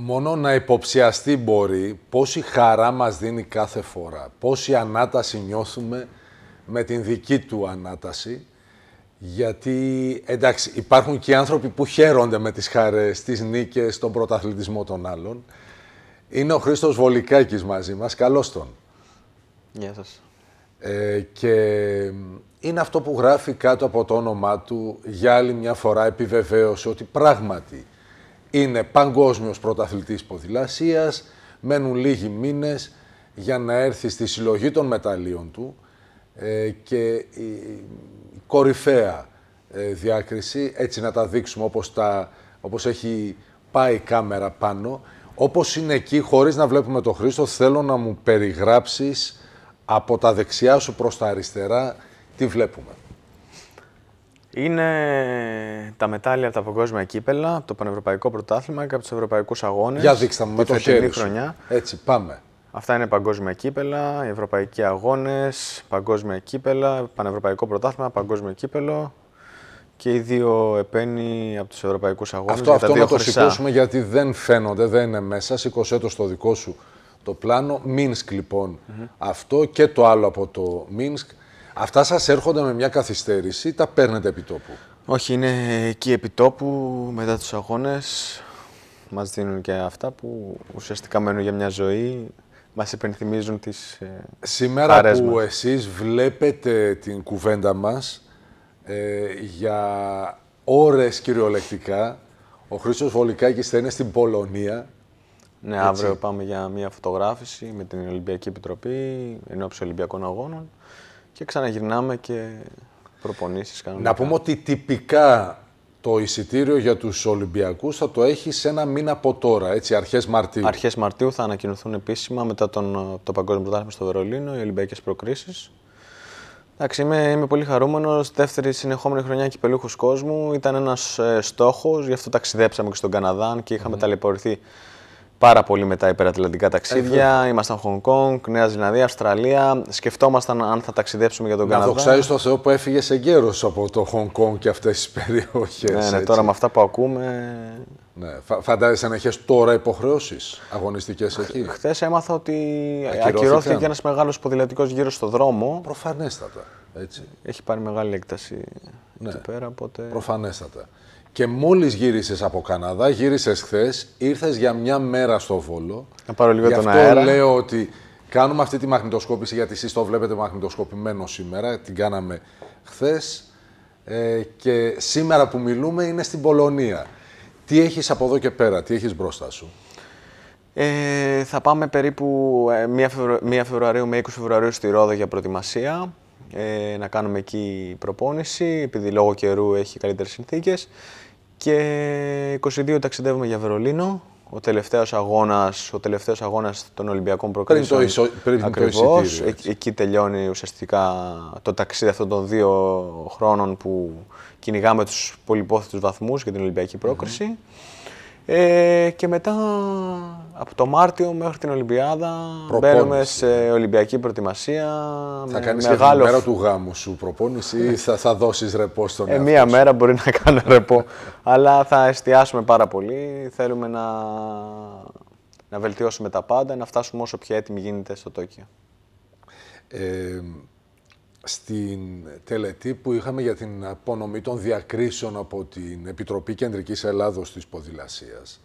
Μόνο να υποψιαστεί μπορεί πόση χαρά μας δίνει κάθε φορά, πόση ανάταση νιώθουμε με την δική του ανάταση, γιατί εντάξει υπάρχουν και άνθρωποι που χαίρονται με τις χαρές, τις νίκες, τον πρωταθλητισμό των άλλων. Είναι ο Χρήστος Βολικάκης μαζί μας, καλώς τον. Γεια σας. Ε, και είναι αυτό που γράφει κάτω από το όνομά του για άλλη μια φορά επιβεβαίωσε ότι πράγματι είναι παγκόσμιος πρωταθλητής ποδηλασίας, μένουν λίγοι μήνες για να έρθει στη συλλογή των μεταλλίων του ε, και η κορυφαία ε, διάκριση, έτσι να τα δείξουμε όπως, όπως έχει πάει η κάμερα πάνω, όπως είναι εκεί, χωρίς να βλέπουμε τον Χρήστο, θέλω να μου περιγράψεις από τα δεξιά σου προς τα αριστερά τι βλέπουμε. Είναι τα μετάλλια από τα παγκόσμια κύπελα, από το Πανευρωπαϊκό Πρωτάθλημα και από τους Ευρωπαϊκούς Αγώνες. Για δείξτε μου, με το χέρι. Χρονιά. Έτσι, πάμε. Αυτά είναι παγκόσμια κύπελα, ευρωπαϊκοί αγώνες, παγκόσμια κύπελα, πανευρωπαϊκό πρωτάθλημα, παγκόσμιο κύπελο και οι δύο επένει από τους ευρωπαϊκούς αγώνες. Αυτό, αυτό να το σηκώσουμε γιατί δεν φαίνονται, δεν είναι μέσα. Σήκωσε το στο δικό σου το πλάνο. Μίνσκ λοιπόν αυτό και το άλλο από το Μίνσκ. Αυτά σας έρχονται με μια καθυστέρηση, ή τα παίρνετε επί τόπου. Όχι, είναι εκεί επί τόπου, μετά τους αγώνες, μας δίνουν και αυτά που ουσιαστικά μένουν για μια ζωή, μας υπενθυμίζουν τις ε, Σήμερα που εσείς βλέπετε την κουβέντα μας ε, για ώρες κυριολεκτικά, ο Χρήστος Βολικάκης θα είναι στην Πολωνία, ναι, αύριο πάμε για μια φωτογράφηση με την Ολυμπιακή Επιτροπή ενώψη Ολυμπιακών Αγώνων. Και ξαναγυρνάμε και προπονήσεις κάνουμε. Να πούμε ότι τυπικά το εισιτήριο για τους Ολυμπιακούς θα το έχει σε ένα μήνα από τώρα, έτσι, αρχές Μαρτίου. Αρχές Μαρτίου θα ανακοινωθούν επίσημα μετά τον, το Παγκόσμιο Πρωτάθλημα στο Βερολίνο, οι Ολυμπιακές προκρίσεις. Εντάξει, είμαι, είμαι πολύ χαρούμενος. Δεύτερη συνεχόμενη χρονιά κυπελούχου κόσμου. Ήταν ένας ε, στόχος, γι' αυτό ταξιδέψαμε και στον Καναδά και είχαμε mm. ταλαιπωρηθεί πάρα πολύ με τα υπερατλαντικά ταξίδια. Ε, Ήμασταν Χονγκ Κόνγκ, Νέα Ζηλανδία, Αυστραλία. Σκεφτόμασταν αν θα ταξιδέψουμε για τον Καναδά. Να ξέρει το Θεό που έφυγες σε γέρο από το Χονγκ Κόνγκ και αυτές τις περιοχές. Ναι, ναι, τώρα με αυτά που ακούμε. Ναι. Φαντάζεσαι να έχει τώρα υποχρεώσεις αγωνιστικές εκεί. Χθες έμαθα ότι ακυρώθηκε και ένας μεγάλος ποδηλατικός γύρος στο δρόμο. Προφανέστατα. Έτσι. Έχει πάρει μεγάλη έκταση ναι. εκεί πέρα. Οπότε... Προφανέστατα. Και μόλις γύρισες από Καναδά, γύρισες χθες, ήρθες για μια μέρα στο Βόλο. Να πάρω λίγο Γι αυτό τον αέρα. λέω ότι κάνουμε αυτή τη μαγνητοσκόπηση, γιατί εσείς το βλέπετε μαγνητοσκοπημένο σήμερα, την κάναμε χθες. Ε, και σήμερα που μιλούμε είναι στην Πολωνία. Τι έχεις από εδώ και πέρα, τι έχεις μπροστά σου. Ε, θα πάμε περίπου 1 ε, Φεβρουαρίου με 20 Φεβρουαρίου στη Ρόδο για προετοιμασία ε, να κάνουμε εκεί προπόνηση, επειδή λόγω καιρού έχει καλύτερες συνθήκες. Και 22 ταξιδεύουμε για Βερολίνο, ο τελευταίος αγώνας, ο τελευταίος αγώνας των Ολυμπιακών προκρίσεων. Πριν το, πριν ακριβώς, εκεί τελειώνει ουσιαστικά το ταξίδι αυτών των δύο χρόνων που κυνηγάμε τους πολυπόθητους βαθμούς για την Ολυμπιακή πρόκριση. Ε, και μετά από το Μάρτιο μέχρι την Ολυμπιάδα μπαίνουμε σε Ολυμπιακή προετοιμασία. Θα με κάνεις μέρα του γάμου σου προπόνηση ή θα, θα δώσεις ρεπό στον ε, εαυτό ε, Μία μέρα μπορεί να κάνω ρεπό. αλλά θα εστιάσουμε πάρα πολύ. Θέλουμε να, να βελτιώσουμε τα πάντα, να φτάσουμε όσο πιο έτοιμοι γίνεται στο Τόκιο. Ε, στην τελετή που είχαμε για την απονομή των διακρίσεων από την Επιτροπή Κεντρικής Ελλάδος της Ποδηλασίας,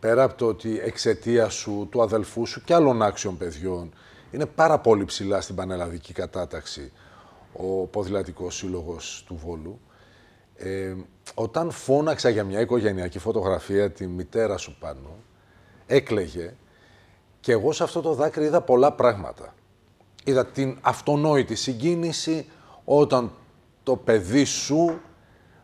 πέρα από το ότι εξαιτία σου, του αδελφού σου και άλλων άξιων παιδιών, είναι πάρα πολύ ψηλά στην πανελλαδική κατάταξη ο Ποδηλατικός Σύλλογος του Βόλου, ε, όταν φώναξα για μια οικογενειακή φωτογραφία τη μητέρα σου πάνω, έκλαιγε και εγώ σε αυτό το δάκρυ είδα πολλά πράγματα είδα την αυτονόητη συγκίνηση όταν το παιδί σου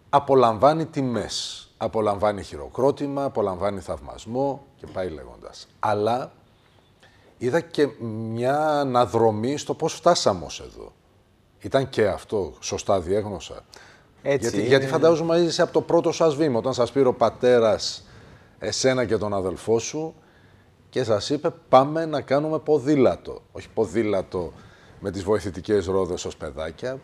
απολαμβάνει τιμές. Απολαμβάνει χειροκρότημα, απολαμβάνει θαυμασμό και πάει λέγοντας. Αλλά είδα και μια αναδρομή στο πώς φτάσαμε ως εδώ. Ήταν και αυτό, σωστά διέγνωσα. Έτσι, γιατί, γιατί ναι. φαντάζομαι είσαι από το πρώτο σας βήμα. Όταν σας πήρε ο πατέρας εσένα και τον αδελφό σου, και σας είπε πάμε να κάνουμε ποδήλατο. Όχι ποδήλατο με τις βοηθητικές ρόδες ως παιδάκια.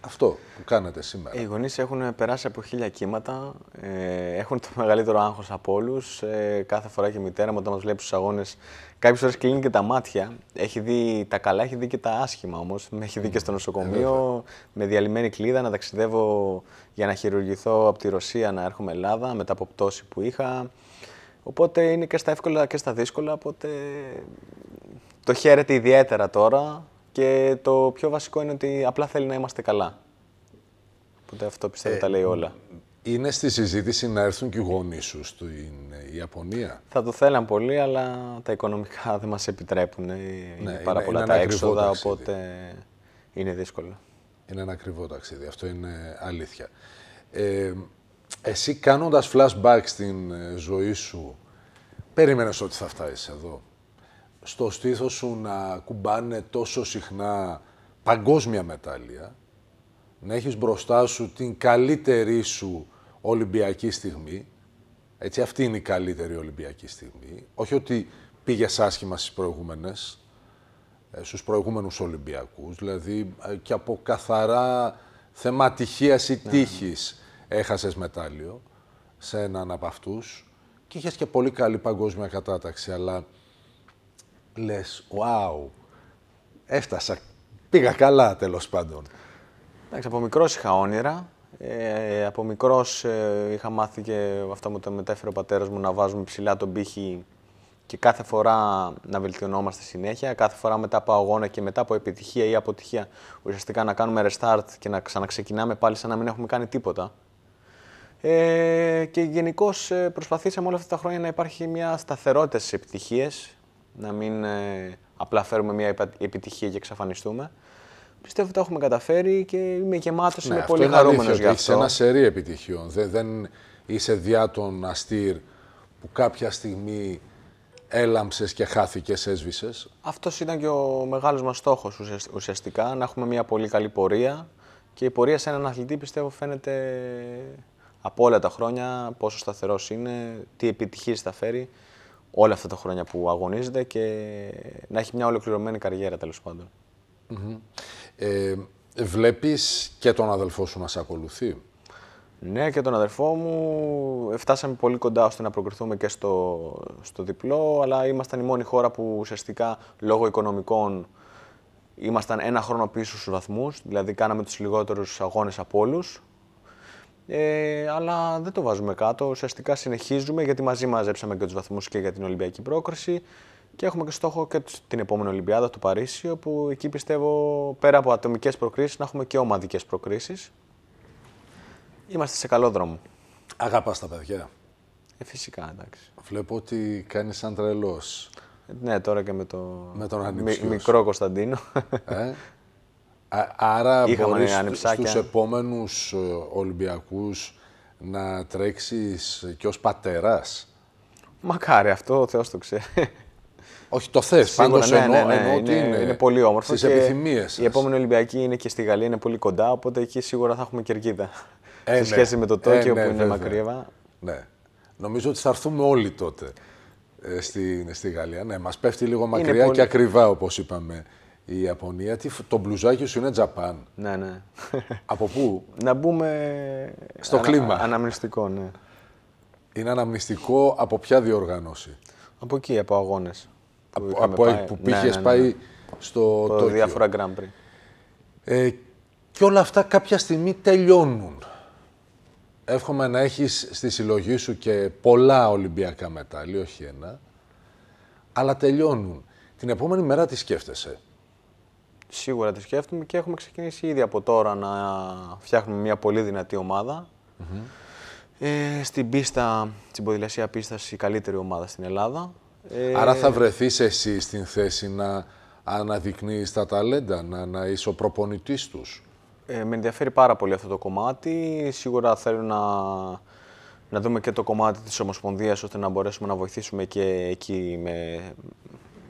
Αυτό που κάνετε σήμερα. Οι γονείς έχουν περάσει από χίλια κύματα, ε, έχουν το μεγαλύτερο άγχος από όλους. Ε, κάθε φορά και η μητέρα μου όταν μας βλέπει στους αγώνες κάποιες φορές κλείνει και τα μάτια. Έχει δει τα καλά, έχει δει και τα άσχημα όμως. Με έχει δει και στο νοσοκομείο, με διαλυμένη κλίδα, να ταξιδεύω για να χειρουργηθώ από τη Ρωσία, να έρχομαι Ελλάδα, μετά από πτώση που είχα. Οπότε είναι και στα εύκολα και στα δύσκολα, οπότε το χαίρεται ιδιαίτερα τώρα και το πιο βασικό είναι ότι απλά θέλει να είμαστε καλά. Οπότε αυτό πιστεύω ε, τα λέει όλα. Είναι στη συζήτηση να έρθουν και οι γονείς σου στην Ιαπωνία. Θα το θέλαν πολύ, αλλά τα οικονομικά δεν μας επιτρέπουν. Ε, ναι, είναι πάρα πολλά τα έξοδα, οπότε είναι δύσκολο. Είναι ένα ακριβό ταξίδι, αυτό είναι αλήθεια. Ε, εσύ κάνοντας flashback στην ε, ζωή σου, περίμενες ότι θα φτάσεις εδώ. Στο στήθος σου να κουμπάνε τόσο συχνά παγκόσμια μετάλλια, να έχεις μπροστά σου την καλύτερη σου Ολυμπιακή στιγμή. Έτσι, αυτή είναι η καλύτερη Ολυμπιακή στιγμή. Όχι ότι πήγες άσχημα στις προηγούμενες, ε, στους προηγούμενους Ολυμπιακούς, δηλαδή ε, και από καθαρά θέμα ή ναι, ναι. τύχης Έχασες μετάλλιο σε έναν από αυτούς και είχες και πολύ καλή παγκόσμια κατάταξη, αλλά λες, wow, έφτασα, πήγα καλά τέλος πάντων. Εντάξει, από μικρός είχα όνειρα, ε, από μικρός ε, είχα μάθει και αυτό μου το μετέφερε ο πατέρας μου να βάζουμε ψηλά τον πύχη και κάθε φορά να βελτιωνόμαστε συνέχεια, κάθε φορά μετά από αγώνα και μετά από επιτυχία ή αποτυχία ουσιαστικά να κάνουμε restart και να ξαναξεκινάμε πάλι σαν να μην έχουμε κάνει τίποτα. Ε, και γενικώς ε, προσπαθήσαμε όλα αυτά τα χρόνια να υπάρχει μια σταθερότητα στις επιτυχίες, να μην ε, απλά φέρουμε μια επιτυχία και εξαφανιστούμε. Πιστεύω ότι τα έχουμε καταφέρει και είμαι γεμάτος, ναι, είμαι πολύ χαρούμενο για αυτό. Είσαι ένα σερή επιτυχιών. Δεν, δεν είσαι διά των αστήρ που κάποια στιγμή έλαμψες και χάθηκες, έσβησες. Αυτός ήταν και ο μεγάλος μας στόχος ουσιαστικά, να έχουμε μια πολύ καλή πορεία. Και η πορεία σε έναν αθλητή πιστεύω φαίνεται από όλα τα χρόνια, πόσο σταθερός είναι, τι επιτυχίες θα φέρει όλα αυτά τα χρόνια που αγωνίζεται και να έχει μια ολοκληρωμένη καριέρα τέλος πάντων. Mm ε, Βλέπεις και τον αδελφό σου να σε ακολουθεί. Ναι, και τον αδερφό μου. Φτάσαμε πολύ κοντά ώστε να προκριθούμε και στο, στο διπλό, αλλά ήμασταν η μόνη χώρα που ουσιαστικά λόγω οικονομικών ήμασταν ένα χρόνο πίσω στους βαθμούς, δηλαδή κάναμε τους λιγότερους αγώνες από όλους ε, αλλά δεν το βάζουμε κάτω. Ουσιαστικά συνεχίζουμε γιατί μαζί μαζέψαμε και τους βαθμούς και για την Ολυμπιακή πρόκριση. Και έχουμε και στόχο και την επόμενη Ολυμπιάδα του Παρίσι, όπου εκεί πιστεύω πέρα από ατομικές προκρίσεις να έχουμε και ομαδικές προκρίσεις. Είμαστε σε καλό δρόμο. Αγαπάς τα παιδιά. Ε, φυσικά, εντάξει. Βλέπω ότι κάνεις σαν τρελός. Ε, ναι, τώρα και με, το... με τον μικρό Κωνσταντίνος. Ε? Άρα μπορεί στου επόμενους ε, ολυμπιακούς να τρέξεις και ως πατέρας. Μακάρι αυτό, ο Θεός το ξέρει. Όχι, το θες. Πάντως ναι, εννοώ, ναι, ναι, ότι είναι, είναι, είναι πολύ όμορφο. Στις επιθυμίες. Η επόμενη Ολυμπιακή είναι και στη Γαλλία, είναι πολύ κοντά. Οπότε εκεί σίγουρα θα έχουμε κερκίδα. Ε, σε ναι. σχέση με το Τόκιο ε, ναι, που είναι μακρύβα. Ναι. Νομίζω ότι θα έρθουμε όλοι τότε στη, Γαλλία. Ναι, μας πέφτει λίγο μακριά πολύ... και ακριβά όπως είπαμε η Ιαπωνία, τι, το μπλουζάκι σου είναι Τζαπάν. Ναι, ναι. Από πού? Να μπούμε... Στο κλίμα. Αναμνηστικό, ναι. Είναι αναμνηστικό από ποια διοργάνωση? Από εκεί, από αγώνες. Που από, που πήγες ναι, ναι, ναι, πάει στο το διάφορα Grand Prix. Ε, και όλα αυτά κάποια στιγμή τελειώνουν. Εύχομαι να έχεις στη συλλογή σου και πολλά Ολυμπιακά μετάλλια, όχι ένα. Αλλά τελειώνουν. Την επόμενη μέρα τι σκέφτεσαι. Σίγουρα τη σκέφτομαι και έχουμε ξεκινήσει ήδη από τώρα να φτιάχνουμε μια πολύ δυνατή ομάδα. ε, στην πίστα, στην ποδηλασία πίστας, η καλύτερη ομάδα στην Ελλάδα. Άρα θα ε, βρεθείς εσύ στην θέση να αναδεικνύεις τα ταλέντα, να, να είσαι ο προπονητής τους. Ε, με ενδιαφέρει πάρα πολύ αυτό το κομμάτι. Σίγουρα θέλω να, να δούμε και το κομμάτι της Ομοσπονδίας ώστε να μπορέσουμε να βοηθήσουμε και εκεί με,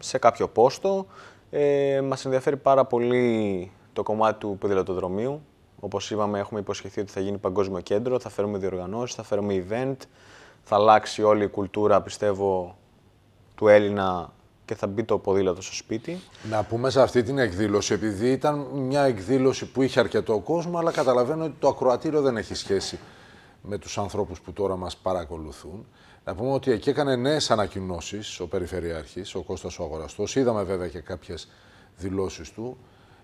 σε κάποιο πόστο. Ε, μας ενδιαφέρει πάρα πολύ το κομμάτι του ποδηλατοδρομίου. Όπως είπαμε, έχουμε υποσχεθεί ότι θα γίνει παγκόσμιο κέντρο, θα φέρουμε διοργανώσεις, θα φέρουμε event, θα αλλάξει όλη η κουλτούρα, πιστεύω, του Έλληνα και θα μπει το ποδήλατο στο σπίτι. Να πούμε σε αυτή την εκδήλωση, επειδή ήταν μια εκδήλωση που είχε αρκετό κόσμο, αλλά καταλαβαίνω ότι το ακροατήριο δεν έχει σχέση με τους ανθρώπους που τώρα μας παρακολουθούν. Να πούμε ότι εκεί έκανε νέες ανακοινώσεις ο Περιφερειάρχης, ο Κώστας ο Αγοραστός. Είδαμε βέβαια και κάποιες δηλώσεις του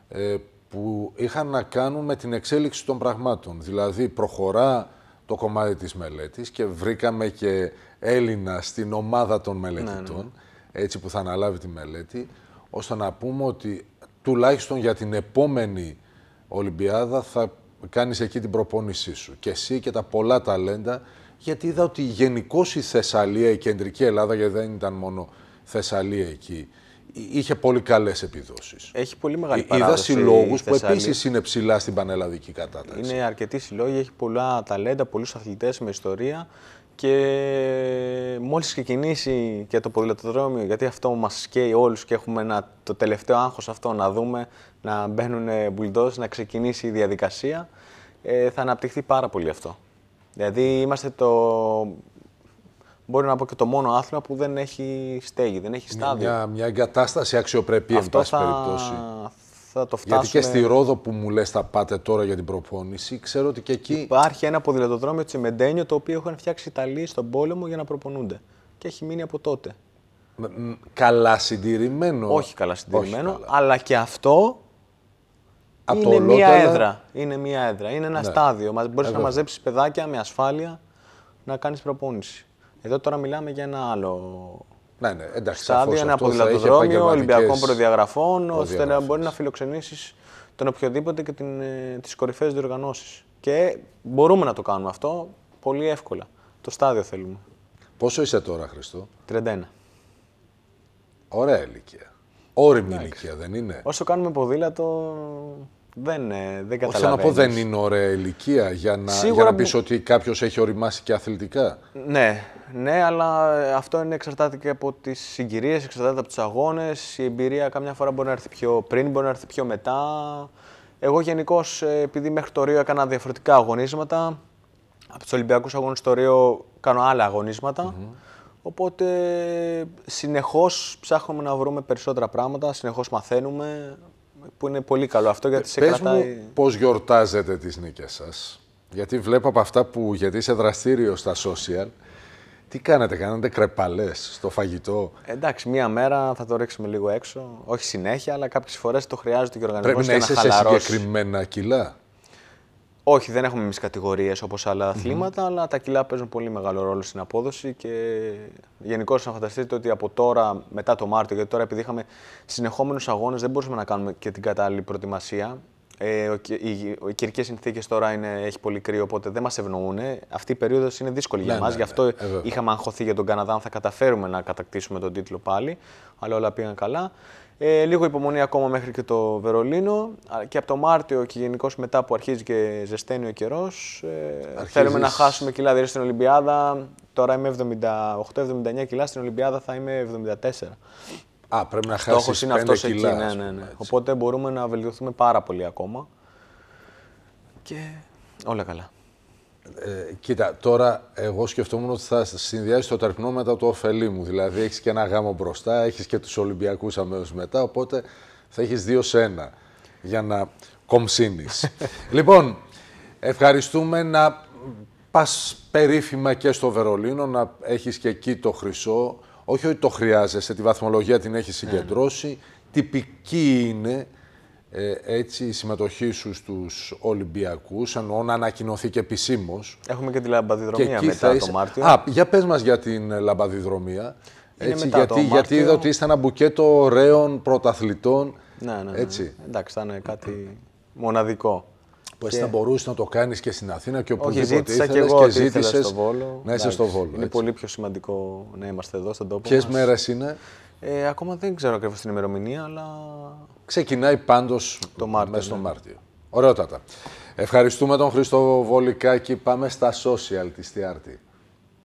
ε, που είχαν να κάνουν με την εξέλιξη των πραγμάτων. Δηλαδή προχωρά το κομμάτι της μελέτης και βρήκαμε και Έλληνα στην ομάδα των μελετητών, ναι, ναι. έτσι που θα αναλάβει τη μελέτη, ώστε να πούμε ότι τουλάχιστον για την επόμενη Ολυμπιάδα θα κάνεις εκεί την προπόνησή σου και εσύ και τα πολλά ταλέντα, γιατί είδα ότι γενικώς η Θεσσαλία, η κεντρική Ελλάδα, γιατί δεν ήταν μόνο Θεσσαλία εκεί, είχε πολύ καλές επιδόσεις. Έχει πολύ μεγάλη παράδοση. Είδα συλλόγους που επίσης είναι ψηλά στην πανελλαδική κατάταξη. Είναι αρκετοί συλλόγοι, έχει πολλά ταλέντα, πολλούς αθλητές με ιστορία. Και μόλις ξεκινήσει και το ποδηλατοδρόμιο, γιατί αυτό μας καίει όλους και έχουμε ένα, το τελευταίο άγχος αυτό να δούμε, να μπαίνουν μπουλντός, να ξεκινήσει η διαδικασία, ε, θα αναπτυχθεί πάρα πολύ αυτό. Δηλαδή είμαστε το, μπορεί να πω και το μόνο άθλημα που δεν έχει στέγη, δεν έχει στάδιο. Μια, μια εγκατάσταση αξιοπρεπή, εν πάση περιπτώσει το φτάσουμε. Γιατί και στη Ρόδο που μου λες, θα πάτε τώρα για την προπόνηση, ξέρω ότι και εκεί. Υπάρχει ένα ποδηλατοδρόμιο Τσιμεντένιο το οποίο έχουν φτιάξει Ιταλοί στον πόλεμο για να προπονούνται. Και έχει μείνει από τότε. Καλά συντηρημένο. Όχι καλά συντηρημένο, αλλά και αυτό από είναι μία έδρα. Είναι μία έδρα. Είναι ένα ναι. στάδιο. Μπορείς να μαζέψεις παιδάκια με ασφάλεια να κάνεις προπόνηση. Εδώ τώρα μιλάμε για ένα άλλο ναι, ναι, εντάξει. Στάδια, ένα ποδηλατοδρόμιο Ολυμπιακών προδιαγραφών, ώστε να μπορεί να φιλοξενήσεις τον οποιοδήποτε και ε, τις κορυφαίες διοργανώσεις. Και μπορούμε να το κάνουμε αυτό πολύ εύκολα. Το στάδιο θέλουμε. Πόσο είσαι τώρα, Χριστό? 31. Ωραία ηλικία. Όριμη ηλικία, δεν είναι. Όσο κάνουμε ποδήλατο, δεν, ε, δεν καταλαβαίνω. Θέλω να πω, δεν είναι ωραία ηλικία για να, Σίγουρα... για να πεις ότι κάποιος έχει οριμάσει και αθλητικά. Ναι, ναι, αλλά αυτό είναι, εξαρτάται και από τις συγκυρίες, εξαρτάται από τους αγώνες. Η εμπειρία καμιά φορά μπορεί να έρθει πιο πριν, μπορεί να έρθει πιο μετά. Εγώ γενικώς, ε, επειδή μέχρι το Ρίο έκανα διαφορετικά αγωνίσματα, από τους Ολυμπιακούς Αγώνες στο Ρίο κάνω άλλα Οπότε συνεχώς ψάχνουμε να βρούμε περισσότερα πράγματα, συνεχώς μαθαίνουμε που είναι πολύ καλό αυτό γιατί ε, σε Πες κρατάει... πώς γιορτάζετε τις νίκες σας. Γιατί βλέπω από αυτά που, γιατί είσαι δραστήριο στα social, τι κάνατε, κάνατε κρεπαλές στο φαγητό. Εντάξει, μία μέρα θα το ρίξουμε λίγο έξω. Όχι συνέχεια, αλλά κάποιες φορές το χρειάζεται και ο οργανισμός. Πρέπει να, είσαι σε συγκεκριμένα κιλά. Όχι, δεν έχουμε εμείς κατηγορίες όπως άλλα mm-hmm. αθλήματα, αλλά τα κιλά παίζουν πολύ μεγάλο ρόλο στην απόδοση και γενικώ να φανταστείτε ότι από τώρα, μετά το Μάρτιο, γιατί τώρα επειδή είχαμε συνεχόμενους αγώνες, δεν μπορούσαμε να κάνουμε και την κατάλληλη προετοιμασία. Ε, οι, οι συνθήκες τώρα είναι, έχει πολύ κρύο, οπότε δεν μας ευνοούν. Αυτή η περίοδος είναι δύσκολη για ναι, μα. Ναι, γι' ναι, αυτό ε, είχαμε αγχωθεί για τον Καναδά, αν θα καταφέρουμε να κατακτήσουμε τον τίτλο πάλι. Αλλά όλα πήγαν καλά. Ε, λίγο υπομονή ακόμα μέχρι και το Βερολίνο. Και από το Μάρτιο και γενικώς μετά που αρχίζει και ζεσταίνει ο καιρός, ε, θέλουμε να χάσουμε κιλά. Δηλαδή στην Ολυμπιάδα, τώρα είμαι 78-79 κιλά, στην Ολυμπιάδα θα είμαι 74. Α, πρέπει να χάσει. Στόχο είναι αυτός εκεί. Ναι, ναι, ναι. Οπότε μπορούμε να βελτιωθούμε πάρα πολύ ακόμα. Και όλα καλά. Ε, κοίτα, τώρα εγώ σκεφτόμουν ότι θα συνδυάσεις το τερπνό μετά το ωφελή μου. Δηλαδή, έχεις και ένα γάμο μπροστά, έχεις και τους Ολυμπιακούς αμέσως μετά. Οπότε θα έχεις δύο σε ένα για να κομψίνεις. λοιπόν, ευχαριστούμε να πας περίφημα και στο Βερολίνο, να έχεις και εκεί το χρυσό. Όχι ότι το χρειάζεσαι, τη βαθμολογία την έχεις συγκεντρώσει. Ναι, ναι. Τυπική είναι ε, έτσι η συμμετοχή σου στους Ολυμπιακούς, ενώ να ανακοινωθεί και επισήμως. Έχουμε και τη λαμπαδιδρομία και μετά είσαι... το Μάρτιο. Α, για πες μας για την λαμπαδιδρομία. γιατί, Μάρτιο... γιατί είδα ότι είστε ένα μπουκέτο ωραίων πρωταθλητών. Ναι, ναι, ναι, ναι. Έτσι. Εντάξει, θα είναι κάτι μοναδικό. Που εσύ και... θα μπορούσες να το κάνεις και στην Αθήνα και οπουδήποτε Όχι, ζήτησα και εγώ και ζήτησες στο Βόλο. Να είσαι στο Βόλο. Είναι πολύ πιο σημαντικό να είμαστε εδώ στον τόπο. Ποιες μέρες είναι. Ε, ακόμα δεν ξέρω ακριβώς την ημερομηνία, αλλά ξεκινάει πάντως το Μάρτιο, μέσα στο ναι. Μάρτιο. Ωραιότατα. Ευχαριστούμε τον Χρήστο Βολικάκη. Πάμε στα social της Τιάρτη.